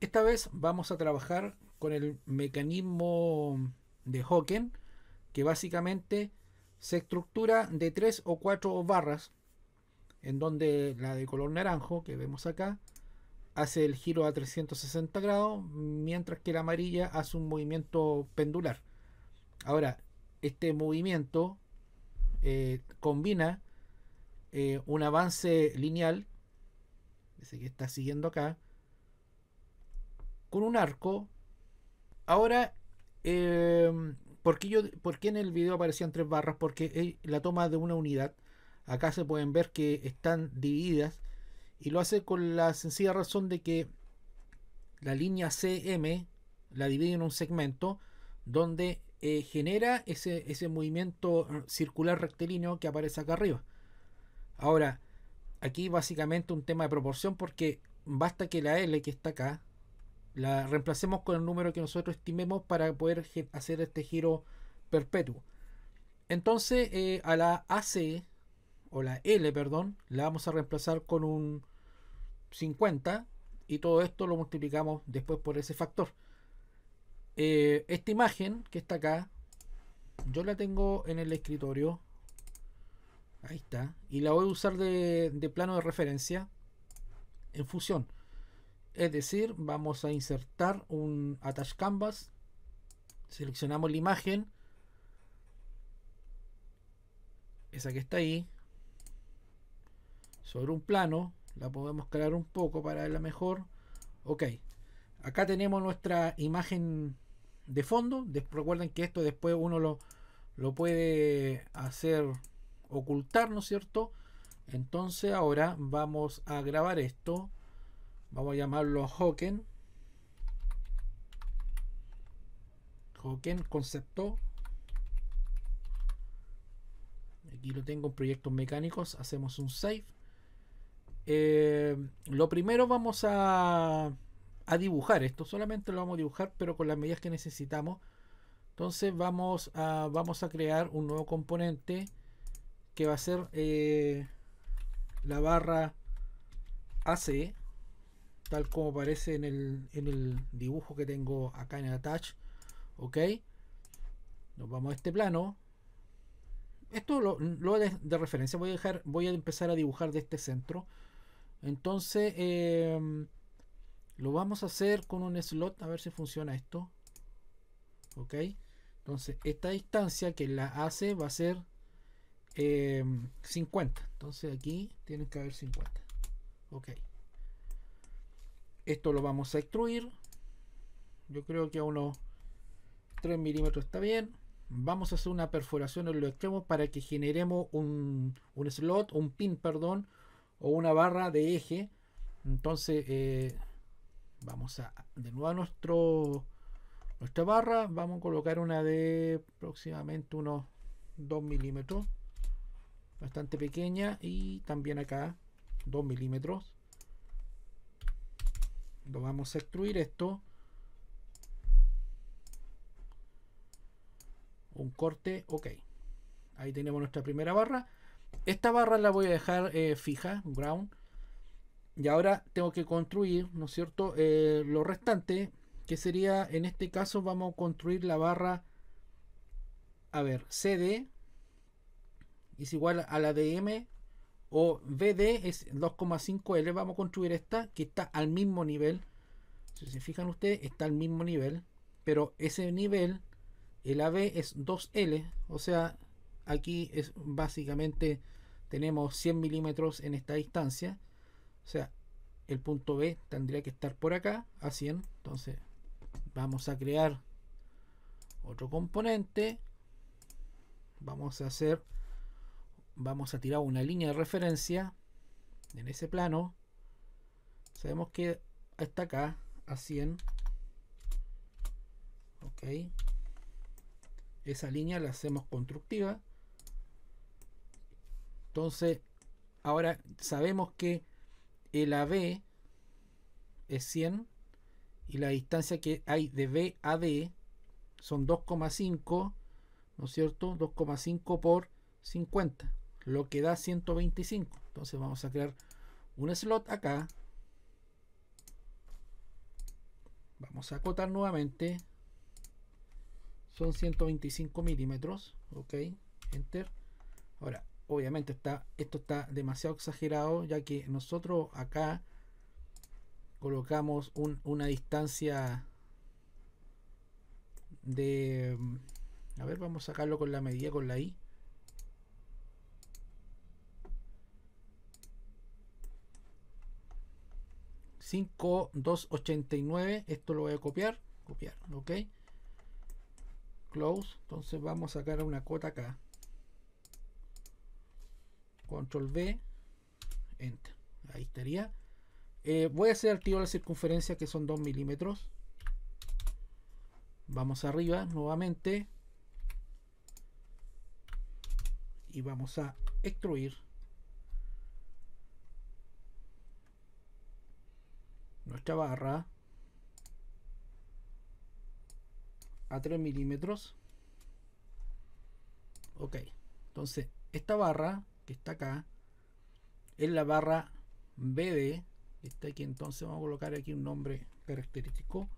Esta vez vamos a trabajar con el mecanismo de Hawken, que básicamente se estructura de tres o cuatro barras, en donde la de color naranjo que vemos acá hace el giro a 360 grados, mientras que la amarilla hace un movimiento pendular. Ahora, este movimiento eh, combina eh, un avance lineal, ese que está siguiendo acá, con un arco. Ahora, eh, ¿por, qué yo, en el video aparecían tres barras? Porque la toma de una unidad. Acá se pueden ver que están divididas. Y lo hace con la sencilla razón de que la línea CM la divide en un segmento donde eh, genera ese, ese movimiento eh, circular rectilíneo que aparece acá arriba. Ahora, aquí básicamente un tema de proporción porque basta que la L que está acá la reemplacemos con el número que nosotros estimemos para poder hacer este giro perpetuo. Entonces eh, a la AC o la L, perdón, la vamos a reemplazar con un 50 y todo esto lo multiplicamos después por ese factor. Eh, esta imagen que está acá, yo la tengo en el escritorio. Ahí está. Y la voy a usar de, de plano de referencia en fusión es decir vamos a insertar un attach canvas seleccionamos la imagen esa que está ahí sobre un plano la podemos crear un poco para verla mejor ok acá tenemos nuestra imagen de fondo recuerden que esto después uno lo, lo puede hacer ocultar no es cierto entonces ahora vamos a grabar esto Vamos a llamarlo Hawken. Hawken concepto. Aquí lo tengo en proyectos mecánicos. Hacemos un save. Eh, lo primero vamos a, dibujar esto. Solamente lo vamos a dibujar, pero con las medidas que necesitamos. Entonces vamos a, vamos a crear un nuevo componente que va a ser eh, la barra AC tal como aparece en el, dibujo que tengo acá en el attach ok nos vamos a este plano esto lo, lo de, referencia voy a dejar voy a empezar a dibujar de este centro entonces em, lo vamos a hacer con un slot a ver si funciona esto ok entonces esta distancia que la hace va a ser 50 em, entonces aquí tienen que haber 50 ok esto lo vamos a extruir. Yo creo que a unos 3 milímetros está bien. Vamos a hacer una perforación en los extremos para que generemos un, un slot, un pin, perdón, o una barra de eje. Entonces, eh, vamos a de nuevo a nuestro, nuestra barra. Vamos a colocar una de aproximadamente unos 2 milímetros. Bastante pequeña. Y también acá 2 milímetros lo vamos a extruir, esto un corte ok ahí tenemos nuestra primera barra esta barra la voy a dejar eh, fija ground y ahora tengo que construir no es cierto eh, lo restante que sería en este caso vamos a construir la barra a ver cd es igual a la dm o BD es 2,5L, vamos a construir esta que está al mismo nivel. Si se fijan ustedes, está al mismo nivel, pero ese nivel, el AB es 2L, o sea, aquí es básicamente tenemos 100 milímetros en esta distancia, o sea, el punto B tendría que estar por acá a 100, entonces vamos a crear otro componente, vamos a hacer vamos a tirar una línea de referencia en ese plano. Sabemos que está acá a 100. Ok. Esa línea la hacemos constructiva. Entonces, ahora sabemos que el AB es 100 y la distancia que hay de B a D son 2,5, ¿no es cierto? 2,5 por 50 lo que da 125. Entonces vamos a crear un slot acá. Vamos a acotar nuevamente. Son 125 milímetros. Ok, enter. Ahora, obviamente está, esto está demasiado exagerado ya que nosotros acá colocamos una distancia de... Mm, a ver, vamos a sacarlo con la medida, con la I. 5289. Esto lo voy a copiar. Copiar, ok. Close. Entonces vamos a sacar una cuota acá. Control V. Enter. Ahí estaría. Eh, voy a hacer el tiro la circunferencia que son 2 milímetros. Vamos arriba nuevamente. Y vamos a extruir nuestra barra a 3 milímetros ok entonces esta barra que está acá es la barra BD está aquí entonces vamos a colocar aquí un nombre característico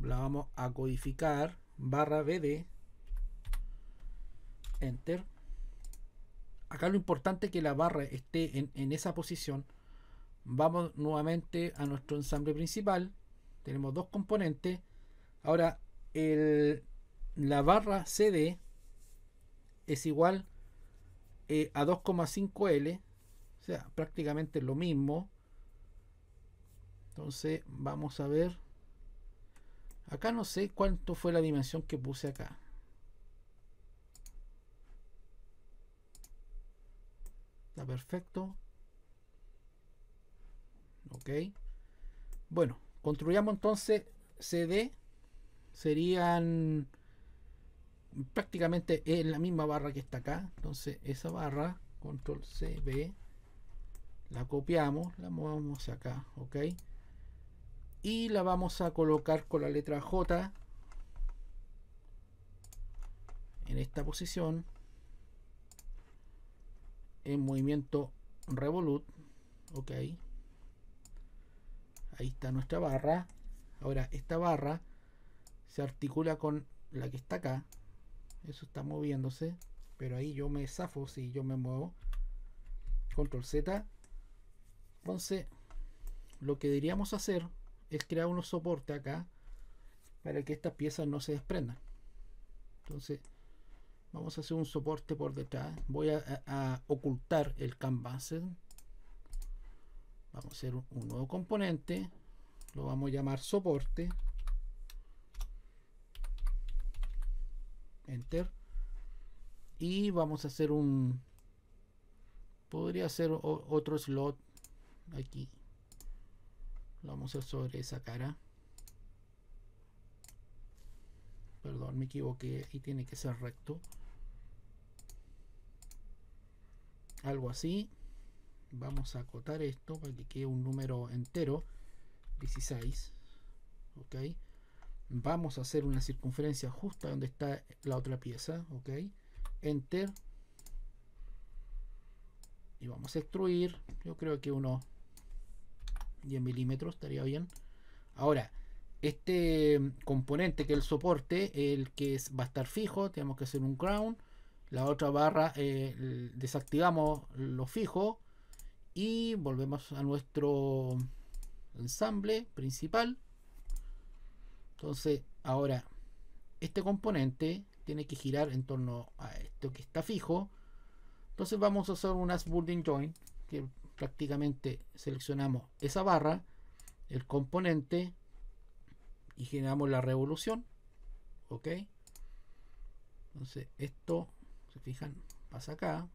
la vamos a codificar barra BD enter acá lo importante es que la barra esté en, en esa posición Vamos nuevamente a nuestro ensamble principal. Tenemos dos componentes. Ahora, la barra CD es igual eh, a 2,5L. O sea, prácticamente lo mismo. Entonces, vamos a ver. Acá no sé cuánto fue la dimensión que puse acá. Está perfecto ok bueno construyamos entonces cd serían prácticamente en la misma barra que está acá entonces esa barra control cb la copiamos la movemos acá ok y la vamos a colocar con la letra j en esta posición en movimiento revolut ok Ahí está nuestra barra. Ahora, esta barra se articula con la que está acá. Eso está moviéndose. Pero ahí yo me zafo si yo me muevo. Control Z. Entonces, lo que deberíamos hacer es crear unos soportes acá para que estas piezas no se desprendan. Entonces, vamos a hacer un soporte por detrás. Voy a, a ocultar el canvas vamos a hacer un, nuevo componente lo vamos a llamar soporte enter y vamos a hacer un podría hacer otro slot aquí lo vamos a hacer sobre esa cara perdón me equivoqué y tiene que ser recto algo así vamos a acotar esto para que quede un número entero 16 ok vamos a hacer una circunferencia justa donde está la otra pieza ok enter y vamos a extruir yo creo que unos 10 milímetros estaría bien ahora este componente que es el soporte el que va a estar fijo tenemos que hacer un crown la otra barra eh, desactivamos lo fijo y volvemos a nuestro ensamble principal entonces ahora este componente tiene que girar en torno a esto que está fijo entonces vamos a hacer unas building joint que prácticamente seleccionamos esa barra el componente y generamos la revolución ok entonces esto se fijan pasa acá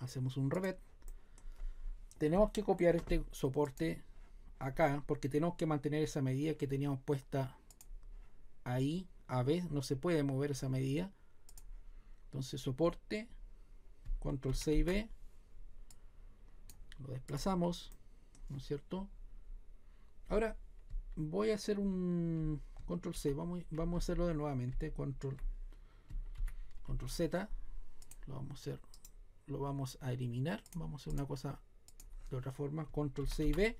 hacemos un revet tenemos que copiar este soporte acá porque tenemos que mantener esa medida que teníamos puesta ahí a vez no se puede mover esa medida entonces soporte control C y B lo desplazamos ¿no es cierto? ahora voy a hacer un control C vamos, vamos a hacerlo de nuevamente control control Z lo vamos a hacer lo vamos a eliminar vamos a hacer una cosa otra forma, control C y B.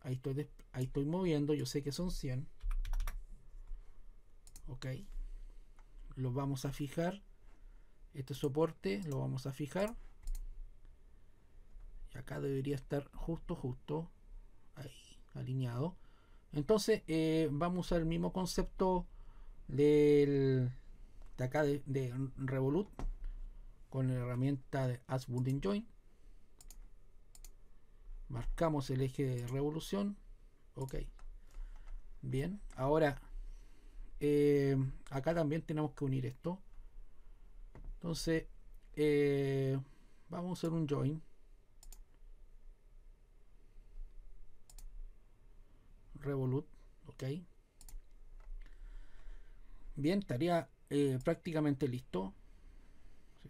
Ahí estoy, ahí estoy moviendo, yo sé que son 100. Ok. Lo vamos a fijar. Este soporte lo vamos a fijar. Y acá debería estar justo, justo. Ahí, alineado. Entonces eh, vamos a usar el mismo concepto del, de acá de Revolut con la herramienta de As building Join. Marcamos el eje de revolución. Ok. Bien. Ahora, eh, acá también tenemos que unir esto. Entonces, eh, vamos a hacer un join. Revolut. Ok. Bien, estaría eh, prácticamente listo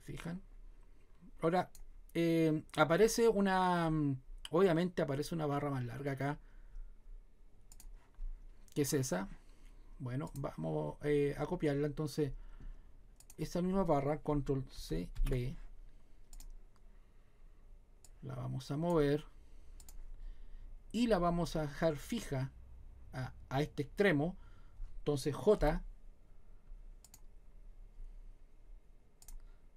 fijan? Ahora, eh, aparece una... Mm, obviamente aparece una barra más larga acá. Que es esa. Bueno, vamos eh, a copiarla. Entonces, esta misma barra, control C, B. La vamos a mover. Y la vamos a dejar fija a este extremo. Entonces J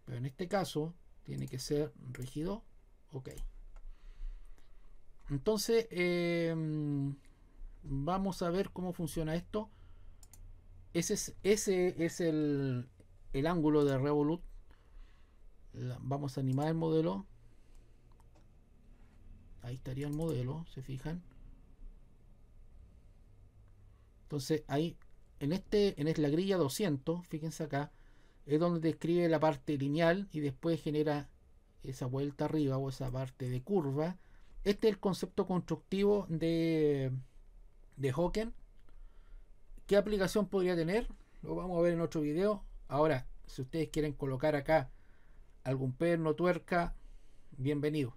Pero en este caso tiene que ser rígido. Ok. Entonces, em, vamos a ver cómo funciona esto. Ese es, ese es el, ángulo de Revolut. vamos a animar el modelo. Ahí estaría el modelo, se fijan. Entonces, ahí en, este, en la grilla 200, fíjense acá, es donde describe la parte lineal y después genera esa vuelta arriba o esa parte de curva. Este es el concepto constructivo de, de Hawking. ¿Qué aplicación podría tener? Lo vamos a ver en otro video. Ahora, si ustedes quieren colocar acá algún perno, tuerca, bienvenido.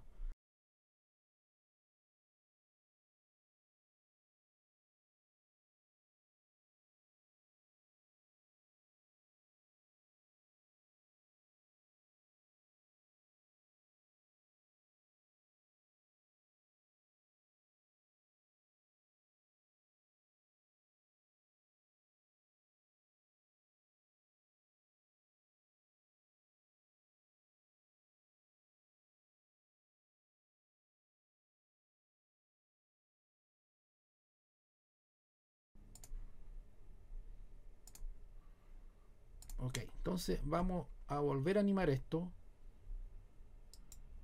entonces vamos a volver a animar esto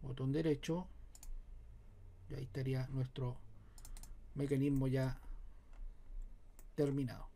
botón derecho y ahí estaría nuestro mecanismo ya terminado